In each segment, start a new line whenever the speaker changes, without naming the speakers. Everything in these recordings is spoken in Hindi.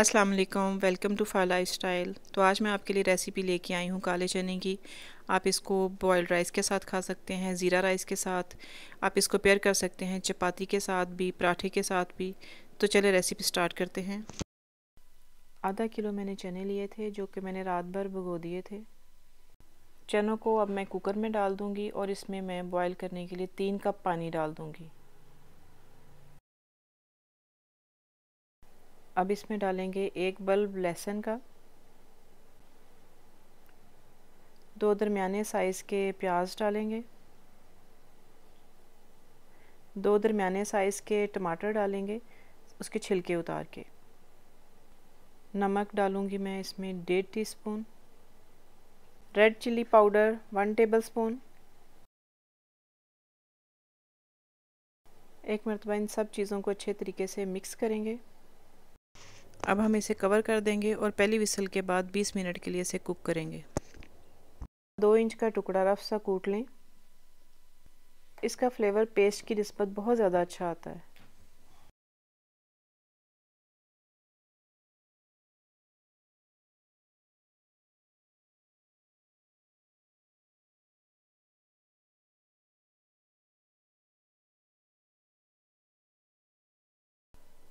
अस्सलाम वालेकुम वेलकम टू फाला स्टाइल तो आज मैं आपके लिए रेसिपी लेके आई हूँ काले चने की आप इसको बॉयल्ड राइस के साथ खा सकते हैं ज़ीरा राइस के साथ आप इसको पेयर कर सकते हैं चपाती के साथ भी पराठे के साथ भी तो चले रेसिपी स्टार्ट करते हैं आधा किलो मैंने चने लिए थे जो कि मैंने रात भर भगो दिए थे चनों को अब मैं कुकर में डाल दूँगी और इसमें मैं बॉयल करने के लिए तीन कप पानी डाल दूँगी अब इसमें डालेंगे एक बल्ब लहसन का दो दरमियाने साइज़ के प्याज डालेंगे दो दरमियाने साइज़ के टमाटर डालेंगे उसके छिलके उतार के नमक डालूंगी मैं इसमें डेढ़ teaspoon red chili powder one tablespoon एक मरतबा इन सब चीज़ों को अच्छे तरीके से मिक्स करेंगे अब हम इसे कवर कर देंगे और पहली विसल के बाद 20 मिनट के लिए इसे कुक करेंगे दो इंच का टुकड़ा रफ सा कूट लें इसका फ्लेवर पेस्ट की नस्बत बहुत ज़्यादा अच्छा आता है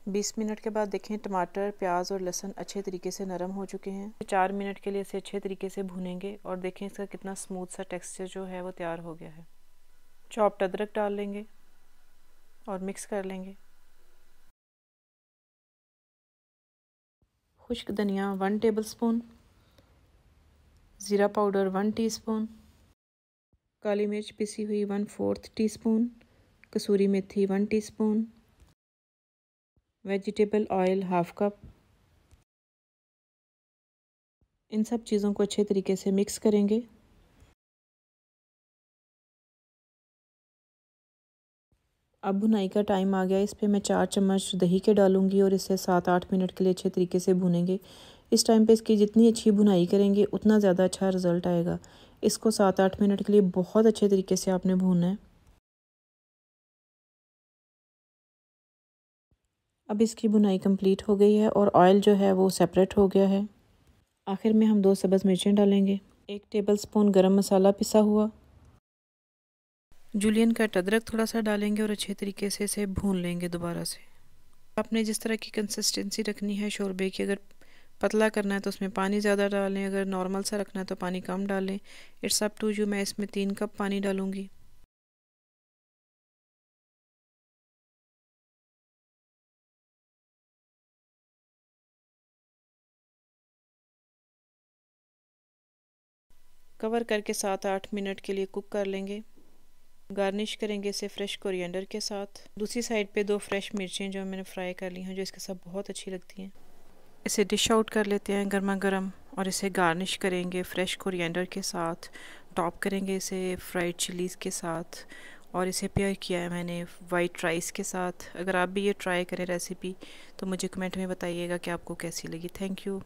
20 मिनट के बाद देखें टमाटर प्याज और लहसन अच्छे तरीके से नरम हो चुके हैं चार मिनट के लिए इसे अच्छे तरीके से भुनेंगे और देखें इसका कितना स्मूथ सा टेक्सचर जो है वो तैयार हो गया है चॉप्ड अदरक डाल लेंगे और मिक्स कर लेंगे खुश्क धनिया वन टेबल स्पून ज़ीरा पाउडर वन टीस्पून, काली मिर्च पिसी हुई वन फोर्थ टीस्पून, कसूरी मेथी one teaspoon, vegetable oil half cup इन सब चीज़ों को अच्छे तरीके से मिक्स करेंगे अब भुनाई का टाइम आ गया इस पर मैं चार चम्मच दही के डालूंगी और इसे सात आठ मिनट के लिए अच्छे तरीके से भुनेंगे इस टाइम पे इसकी जितनी अच्छी भुनाई करेंगे उतना ज़्यादा अच्छा रिज़ल्ट आएगा इसको सात आठ मिनट के लिए बहुत अच्छे तरीके से आपने भूनना है अब इसकी बुनाई कंप्लीट हो गई है और ऑयल जो है वो सेपरेट हो गया है आखिर में हम दो सब्ज़ मिर्चें डालेंगे एक टेबल स्पून गर्म मसाला पिसा हुआ जुलियन का अदरक थोड़ा सा डालेंगे और अच्छे तरीके से इसे भून लेंगे दोबारा से आपने जिस तरह की कंसिस्टेंसी रखनी है शोरबे की अगर पतला करना है तो उसमें पानी ज़्यादा डालें अगर नॉर्मल सा रखना है तो पानी कम डालें इट्स अप टू यू मैं इसमें तीन कप पानी डालूँगी कवर करके सात आठ मिनट के लिए कुक कर लेंगे गार्निश करेंगे इसे फ्रेश कोरिएंडर के साथ दूसरी साइड पे दो फ्रेश मिर्चें जो मैंने फ्राई कर ली हैं जो इसके साथ बहुत अच्छी लगती हैं इसे डिश आउट कर लेते हैं गर्मा गर्म और इसे गार्निश करेंगे फ्रेश कोरिएंडर के साथ टॉप करेंगे इसे फ्राइड चिलीज़ के साथ और इसे पेयर किया है मैंने वाइट राइस के साथ अगर आप भी ये ट्राई करें रेसिपी तो मुझे कमेंट में बताइएगा कि आपको कैसी लगी थैंक यू